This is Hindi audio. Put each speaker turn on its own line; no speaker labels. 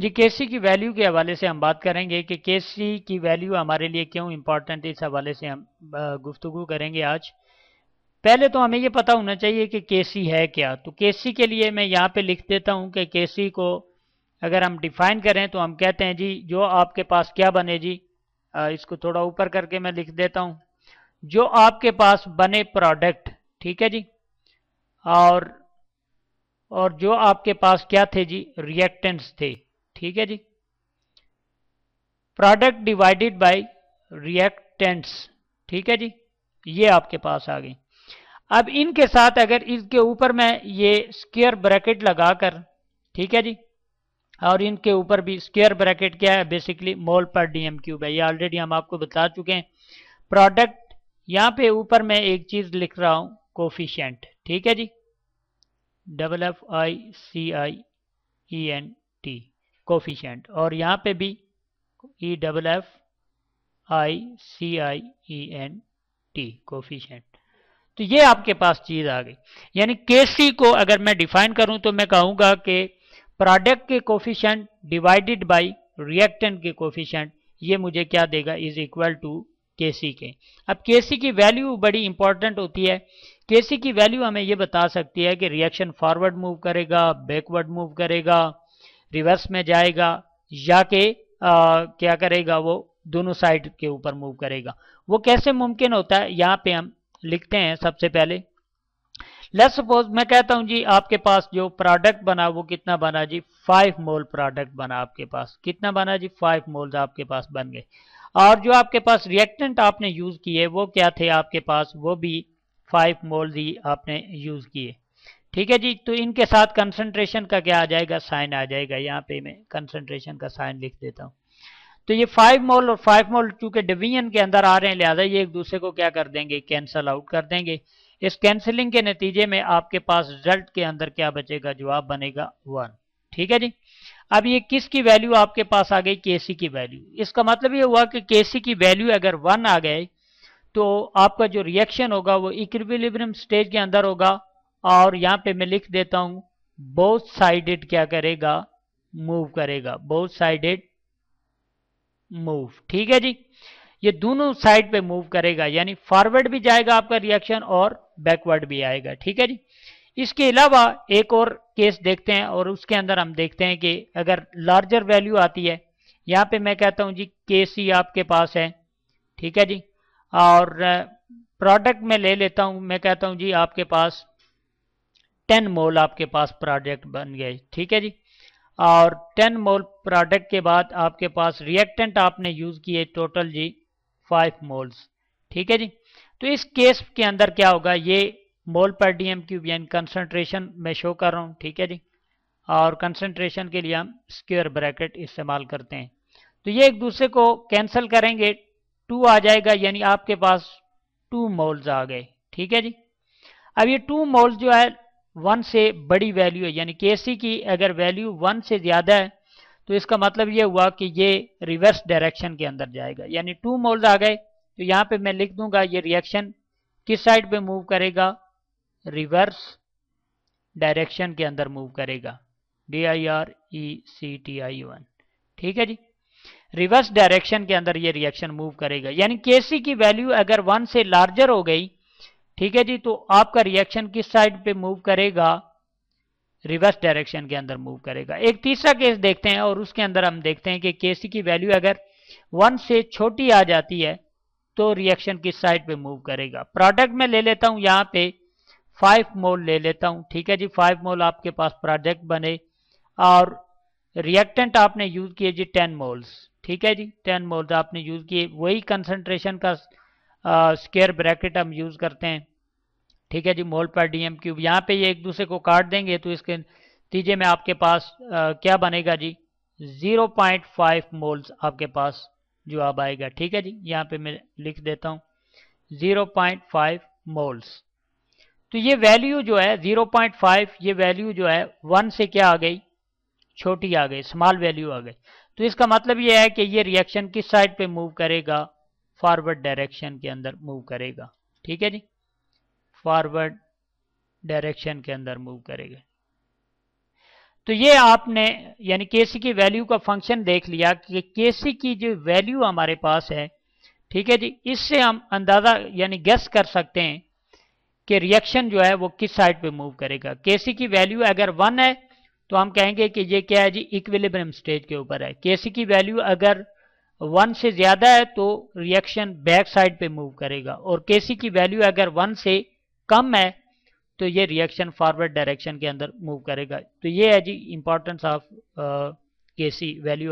जी के की वैल्यू के हवाले से हम बात करेंगे कि के की वैल्यू हमारे लिए क्यों इम्पॉर्टेंट है इस हवाले से हम गुफ्तु करेंगे आज पहले तो हमें ये पता होना चाहिए कि के है क्या तो के के लिए मैं यहाँ पे लिख देता हूँ कि के को अगर हम डिफाइन करें तो हम कहते हैं जी जो आपके पास क्या बने जी इसको थोड़ा ऊपर करके मैं लिख देता हूँ जो आपके पास बने प्रोडक्ट ठीक है जी और और जो आपके पास क्या थे जी रिएक्टेंट्स थे ठीक है जी प्रोडक्ट डिवाइडेड बाय रिएक्टेंट्स ठीक है जी ये आपके पास आ गई अब इनके साथ अगर इसके ऊपर मैं ये स्क्वेयर ब्रैकेट लगाकर ठीक है जी और इनके ऊपर भी स्क्वेयर ब्रैकेट क्या है बेसिकली मोल पर डीएम क्यूब है ये ऑलरेडी हम आपको बता चुके हैं प्रोडक्ट यहाँ पे ऊपर मैं एक चीज लिख रहा हूँ कोफिशेंट ठीक है जी double F I C I E N T coefficient और यहाँ पे भी E double F I C I E N T coefficient तो ये आपके पास चीज़ आ गई यानी के सी को अगर मैं डिफाइन करूं तो मैं कहूंगा कि प्रोडक्ट के कोफिशेंट डिवाइडेड बाय रिएक्टेंट के कोफिशेंट ये मुझे क्या देगा इज इक्वल टू के सी के अब के सी की वैल्यू बड़ी इंपॉर्टेंट होती है के सी की वैल्यू हमें ये बता सकती है कि रिएक्शन फॉरवर्ड मूव करेगा बैकवर्ड मूव करेगा रिवर्स में जाएगा या के आ, क्या करेगा वो दोनों साइड के ऊपर मूव करेगा वो कैसे मुमकिन होता है यहाँ पे हम लिखते हैं सबसे पहले लेट्स सपोज मैं कहता हूं जी आपके पास जो प्रोडक्ट बना वो कितना बना जी फाइव मोल प्रोडक्ट बना आपके पास कितना बना जी फाइव मोल आपके पास बन गए और जो आपके पास रिएक्टेंट आपने यूज किए वो क्या थे आपके पास वो भी फाइव मोल ही आपने यूज किए ठीक है जी तो इनके साथ कंसंट्रेशन का क्या आ जाएगा साइन आ जाएगा यहाँ पे मैं कंसंट्रेशन का साइन लिख देता हूँ तो ये फाइव मोल और फाइव मोल चूंकि डिवीजन के अंदर आ रहे हैं लिहाजा ये एक दूसरे को क्या कर देंगे कैंसल आउट कर देंगे इस कैंसिलिंग के नतीजे में आपके पास रिजल्ट के अंदर क्या बचेगा जवाब बनेगा वन ठीक है जी अब ये किसकी वैल्यू आपके पास आ गई केसी की वैल्यू इसका मतलब ये हुआ कि केसी की वैल्यू अगर वन आ गए तो आपका जो रिएक्शन होगा वो इक्विलिब्रियम स्टेज के अंदर होगा और यहाँ पे मैं लिख देता हूँ बोथ साइडेड क्या करेगा मूव करेगा बोथ साइडेड मूव ठीक है जी ये दोनों साइड पे मूव करेगा यानी फॉरवर्ड भी जाएगा आपका रिएक्शन और बैकवर्ड भी आएगा ठीक है जी इसके अलावा एक और केस देखते हैं और उसके अंदर हम देखते हैं कि अगर लार्जर वैल्यू आती है यहाँ पे मैं कहता हूँ जी के सी आपके पास है ठीक है जी और प्रोडक्ट में ले लेता हूँ मैं कहता हूँ जी आपके पास टेन मोल आपके पास प्रोडक्ट बन गए ठीक है जी और टेन मोल प्रोडक्ट के बाद आपके पास रिएक्टेंट आपने यूज़ किए टोटल जी फाइव मोल्स ठीक है जी तो इस केस के अंदर क्या होगा ये मोल पर डीएम क्यूब यानी कंसनट्रेशन में शो कर रहा हूँ ठीक है जी और कंसनट्रेशन के लिए हम स्क्वेयर ब्रैकेट इस्तेमाल करते हैं तो ये एक दूसरे को कैंसिल करेंगे टू आ जाएगा यानी आपके पास टू मोल्स आ गए ठीक है जी अब ये टू मोल्स जो है वन से बड़ी वैल्यू है यानी के सी की अगर वैल्यू वन से ज़्यादा है तो इसका मतलब ये हुआ कि ये रिवर्स डायरेक्शन के अंदर जाएगा यानी टू मोल्स आ गए तो यहाँ पे मैं लिख दूंगा ये रिएक्शन किस साइड पे मूव करेगा रिवर्स डायरेक्शन के अंदर मूव करेगा D I R E C T I one ठीक है जी रिवर्स डायरेक्शन के अंदर ये रिएक्शन मूव करेगा यानी केसी की वैल्यू अगर वन से लार्जर हो गई ठीक है जी तो आपका रिएक्शन किस साइड पे मूव करेगा रिवर्स डायरेक्शन के अंदर मूव करेगा एक तीसरा केस देखते हैं और उसके अंदर हम देखते हैं कि केसी की वैल्यू अगर वन से छोटी आ जाती है तो रिएक्शन किस साइड पे मूव करेगा प्रोडक्ट में ले लेता हूं यहाँ पे फाइव मोल ले लेता हूं ठीक है जी फाइव मोल आपके पास प्रोडक्ट बने और रिएक्टेंट आपने यूज किए जी टेन मोल्स ठीक है जी टेन मोल्स आपने यूज किए वही कंसंट्रेशन का स्केयर ब्रैकेट हम यूज़ करते हैं ठीक है जी मोल पर डी एम क्यूब यहाँ पर ये एक दूसरे को काट देंगे तो इसके नतीजे में आपके पास आ, क्या बनेगा जी 0.5 मोल्स आपके पास जवाब आएगा ठीक है जी यहाँ पे मैं लिख देता हूँ 0.5 मोल्स तो ये वैल्यू जो है 0.5 ये वैल्यू जो है वन से क्या आ गई छोटी आ गई स्मॉल वैल्यू आ गई तो इसका मतलब ये है कि ये रिएक्शन किस साइड पे मूव करेगा फॉरवर्ड डायरेक्शन के अंदर मूव करेगा ठीक है जी फॉरवर्ड डायरेक्शन के अंदर मूव करेगा तो ये आपने यानी केसी की वैल्यू का फंक्शन देख लिया कि केसी की जो वैल्यू हमारे पास है ठीक है जी इससे हम अंदाज़ा यानी गेस कर सकते हैं कि रिएक्शन जो है वो किस साइड पे मूव करेगा केसी की वैल्यू अगर वन है तो हम कहेंगे कि ये क्या है जी इक्विलिब्रियम स्टेज के ऊपर है केसी की वैल्यू अगर वन से ज़्यादा है तो रिएक्शन बैक साइड पे मूव करेगा और के की वैल्यू अगर वन से कम है तो ये रिएक्शन फॉरवर्ड डायरेक्शन के अंदर मूव करेगा तो ये है जी इंपॉर्टेंस ऑफ के वैल्यू